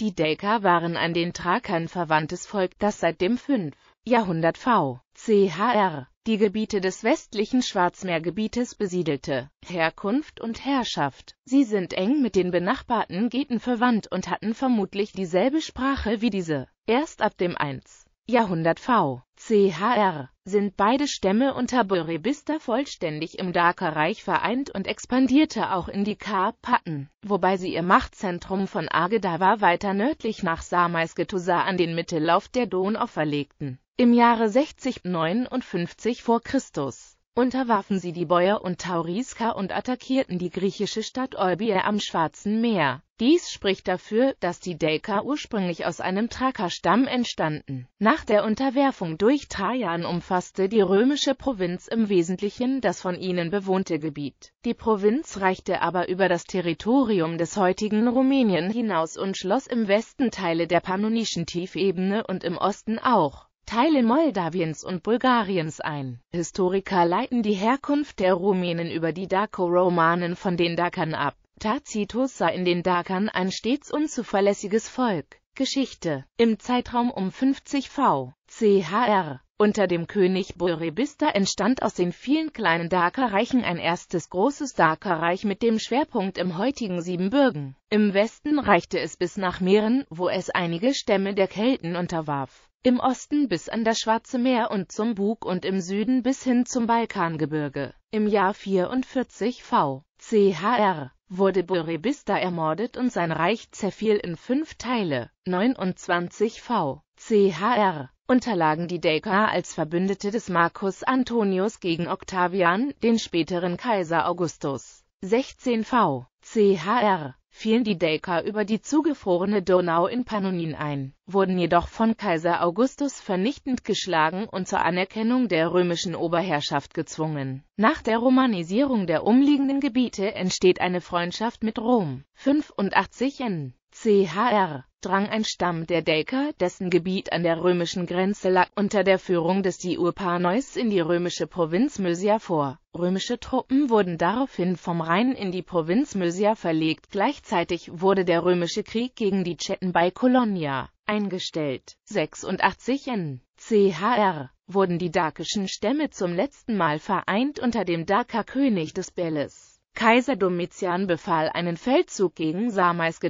Die Delker waren an den Trakern verwandtes Volk, das seit dem 5. Jahrhundert v. CHR die Gebiete des westlichen Schwarzmeergebietes besiedelte. Herkunft und Herrschaft Sie sind eng mit den benachbarten Geten verwandt und hatten vermutlich dieselbe Sprache wie diese. Erst ab dem 1. Jahrhundert v. CHR, sind beide Stämme unter Burebista vollständig im Dakerreich vereint und expandierte auch in die Karpaten, wobei sie ihr Machtzentrum von Agedava weiter nördlich nach Samaisgetusa an den Mittellauf der Donau verlegten. Im Jahre 6059 vor Christus unterwarfen sie die Bäuer und Tauriska und attackierten die griechische Stadt Euboea am Schwarzen Meer. Dies spricht dafür, dass die Delka ursprünglich aus einem Thrakerstamm entstanden. Nach der Unterwerfung durch Trajan umfasste die römische Provinz im Wesentlichen das von ihnen bewohnte Gebiet. Die Provinz reichte aber über das Territorium des heutigen Rumänien hinaus und schloss im Westen Teile der pannonischen Tiefebene und im Osten auch. Teile Moldawiens und Bulgariens ein. Historiker leiten die Herkunft der Rumänen über die Daco-Romanen von den Dakern ab. Tacitus sah in den Dakern ein stets unzuverlässiges Volk. Geschichte. Im Zeitraum um 50 v. chr. Unter dem König Burebista entstand aus den vielen kleinen Dakerreichen ein erstes großes Dakerreich mit dem Schwerpunkt im heutigen Siebenbürgen. Im Westen reichte es bis nach Mähren, wo es einige Stämme der Kelten unterwarf im Osten bis an das Schwarze Meer und zum Bug und im Süden bis hin zum Balkangebirge. Im Jahr 44 v. Chr. wurde Burebista ermordet und sein Reich zerfiel in fünf Teile. 29 v. Chr. unterlagen die Daker als Verbündete des Marcus Antonius gegen Octavian, den späteren Kaiser Augustus. 16 v. Chr fielen die Daker über die zugefrorene Donau in Pannonien ein, wurden jedoch von Kaiser Augustus vernichtend geschlagen und zur Anerkennung der römischen Oberherrschaft gezwungen. Nach der Romanisierung der umliegenden Gebiete entsteht eine Freundschaft mit Rom. 85 n. CHR drang ein Stamm der Daker, dessen Gebiet an der römischen Grenze lag, unter der Führung des Diurpanois in die römische Provinz Mysia vor. Römische Truppen wurden daraufhin vom Rhein in die Provinz Mysia verlegt. Gleichzeitig wurde der römische Krieg gegen die Chetten bei Colonia eingestellt. 86 n. CHR wurden die dakischen Stämme zum letzten Mal vereint unter dem Daker König des Belles. Kaiser Domitian befahl einen Feldzug gegen Sarmais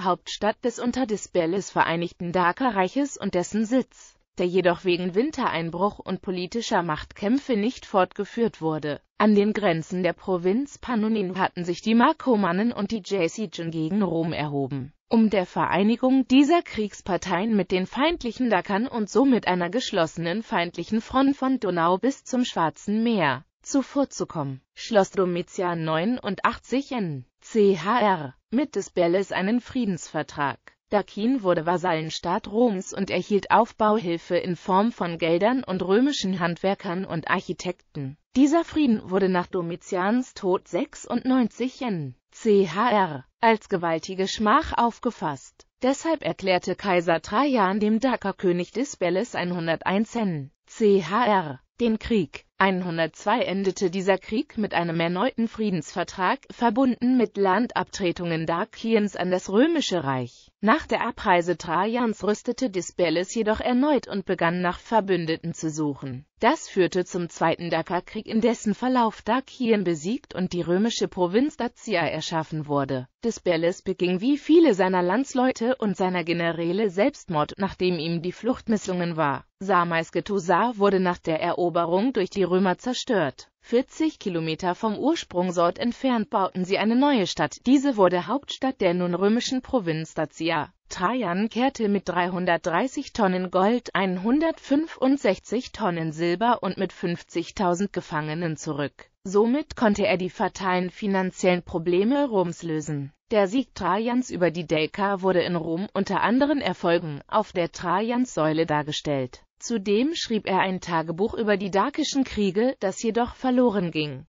Hauptstadt des unter Disbeles vereinigten Dakerreiches und dessen Sitz, der jedoch wegen Wintereinbruch und politischer Machtkämpfe nicht fortgeführt wurde. An den Grenzen der Provinz Pannonien hatten sich die Markomannen und die Jaesigen gegen Rom erhoben. Um der Vereinigung dieser Kriegsparteien mit den feindlichen Dakern und somit einer geschlossenen feindlichen Front von Donau bis zum Schwarzen Meer zuvorzukommen, schloss Domitian 89 in CHR mit des Belles einen Friedensvertrag. Dakin wurde Vasallenstaat Roms und erhielt Aufbauhilfe in Form von Geldern und römischen Handwerkern und Architekten. Dieser Frieden wurde nach Domitians Tod 96 in CHR als gewaltige Schmach aufgefasst. Deshalb erklärte Kaiser Trajan dem Dakerkönig des Belles 101 in CHR den Krieg. 102 endete dieser Krieg mit einem erneuten Friedensvertrag, verbunden mit Landabtretungen Dakiens an das Römische Reich nach der Abreise Trajans rüstete Dispeles jedoch erneut und begann nach Verbündeten zu suchen. Das führte zum Zweiten Dakerkrieg, in dessen Verlauf Dakien besiegt und die römische Provinz Dacia erschaffen wurde. Dispeles beging wie viele seiner Landsleute und seiner Generäle Selbstmord, nachdem ihm die Flucht misslungen war. Sameis wurde nach der Eroberung durch die Römer zerstört. 40 Kilometer vom Ursprungsort entfernt bauten sie eine neue Stadt. Diese wurde Hauptstadt der nun römischen Provinz Dacia. Trajan kehrte mit 330 Tonnen Gold, 165 Tonnen Silber und mit 50.000 Gefangenen zurück. Somit konnte er die fatalen finanziellen Probleme Roms lösen. Der Sieg Trajans über die Delka wurde in Rom unter anderen Erfolgen auf der Trajans-Säule dargestellt. Zudem schrieb er ein Tagebuch über die Dakischen Kriege, das jedoch verloren ging.